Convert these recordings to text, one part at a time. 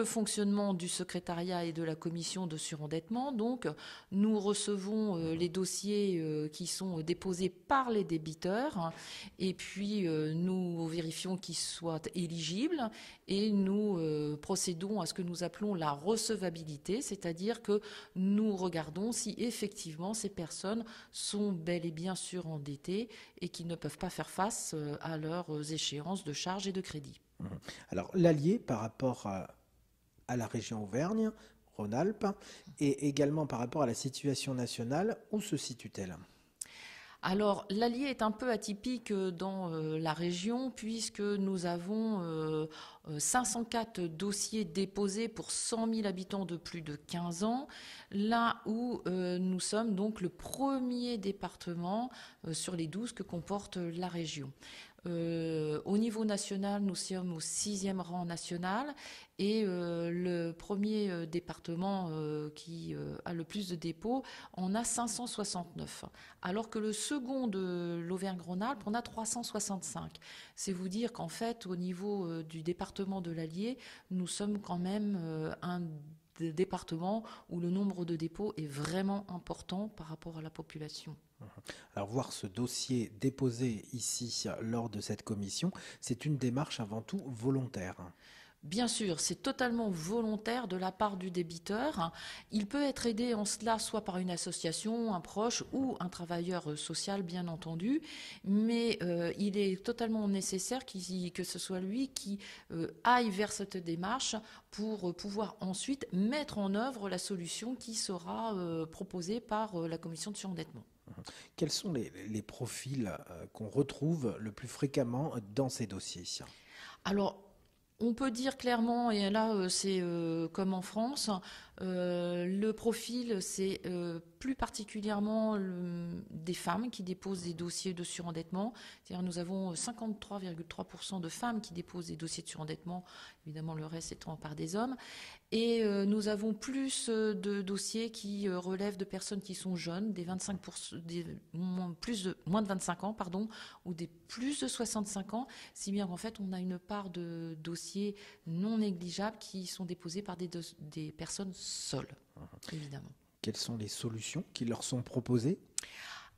le fonctionnement du secrétariat et de la commission de surendettement. Donc, nous recevons euh, les dossiers euh, qui sont déposés par les débiteurs et puis euh, nous vérifions qu'ils soient éligibles et nous procédons à ce que nous appelons la recevabilité, c'est-à-dire que nous regardons si effectivement ces personnes sont bel et bien surendettées et qui ne peuvent pas faire face à leurs échéances de charges et de crédits. Mmh. Alors l'allié par rapport à à la région Auvergne, Rhône-Alpes, et également par rapport à la situation nationale, où se situe-t-elle alors l'Allier est un peu atypique euh, dans euh, la région puisque nous avons 504 euh, dossiers déposés pour 100 000 habitants de plus de 15 ans, là où nous sommes donc le premier département sur les 12 que comporte la région. au niveau national, nous sommes au sixième rang national et le premier département qui le plus de dépôts, on a 569. Alors que le second de l'Auvergne-Rhône-Alpes, on a 365. C'est vous dire qu'en fait, au niveau euh, du département de l'Allier, nous sommes quand même euh, un département où le nombre de dépôts est vraiment important par rapport à la population. Uh-huh. Alors voir ce dossier déposé ici lors de cette commission, c'est une démarche avant tout volontaire. Bien sûr, c'est totalement volontaire de la part du débiteur. Il peut être aidé en cela soit par une association, un proche ou un travailleur euh, social, bien entendu, mais euh, il est totalement nécessaire que ce soit lui qui euh, aille vers cette démarche pour pouvoir ensuite mettre en œuvre la solution qui sera proposée par la commission de surendettement. Quels sont les, profils qu'on retrouve le plus fréquemment dans ces dossiers Alors, on peut dire clairement, et là euh, c'est euh, comme en France, euh, le profil, c'est euh, plus particulièrement des femmes qui déposent des dossiers de surendettement. C'est-à-dire nous avons 53,3% euh, de femmes qui déposent des dossiers de surendettement, évidemment le reste étant par des hommes. Et nous avons plus de dossiers qui relèvent de personnes qui sont jeunes, des 25%, des, moins, de, moins de 25 ans, pardon, ou des plus de 65 ans, si bien qu'en fait on a une part de dossiers non négligeables qui sont déposés par des, des personnes sol, évidemment. Quelles sont les solutions qui leur sont proposées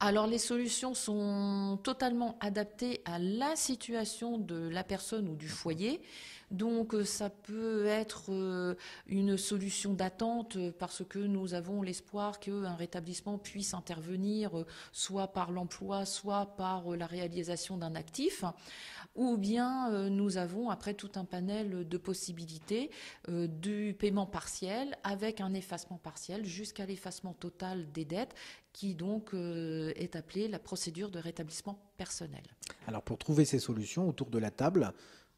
alors les solutions sont totalement adaptées à la situation de la personne ou du foyer. Donc euh, ça peut être euh, une solution d'attente euh, parce que nous avons l'espoir qu'un rétablissement puisse intervenir soit par l'emploi, soit par la réalisation d'un actif. Ou bien nous avons après tout un panel de possibilités du paiement partiel avec un effacement partiel jusqu'à l'effacement total des dettes qui donc euh, est appelée la procédure de rétablissement personnel. Alors pour trouver ces solutions autour de la table,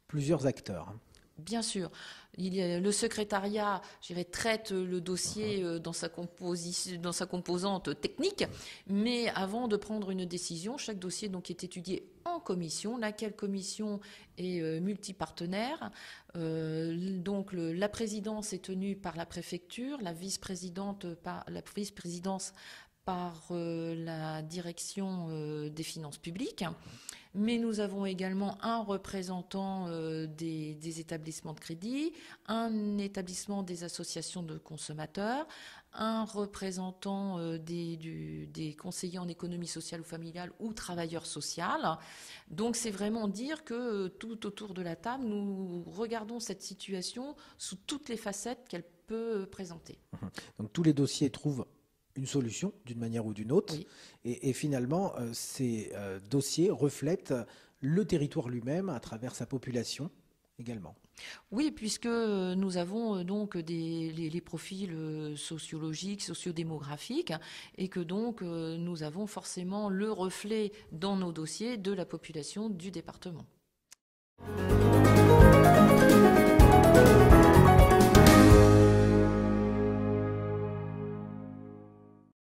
plusieurs acteurs. Bien sûr. Il y a, le secrétariat, traite le dossier euh, dans, sa dans sa, composante technique, mais avant de prendre une décision, chaque dossier donc est étudié en commission, laquelle commission est euh, multipartenaire. donc la présidence est tenue par la préfecture, la vice-présidente par la vice-présidence par euh, la direction euh, des finances publiques, mais nous avons également un représentant euh, des, établissements de crédit, un établissement des associations de consommateurs, un représentant des, des conseillers en économie sociale ou familiale ou travailleurs sociaux. Donc c'est vraiment dire que tout autour de la table, nous regardons cette situation sous toutes les facettes qu'elle peut présenter. Mmh. Donc tous les dossiers trouvent une solution d'une manière ou d'une autre. Et, finalement, euh, ces euh, dossiers reflètent le territoire lui-même à travers sa population également. Oui, puisque nous avons euh, donc les, profils sociologiques, sociodémographiques, hein, et que donc nous avons forcément le reflet dans nos dossiers de la population du département.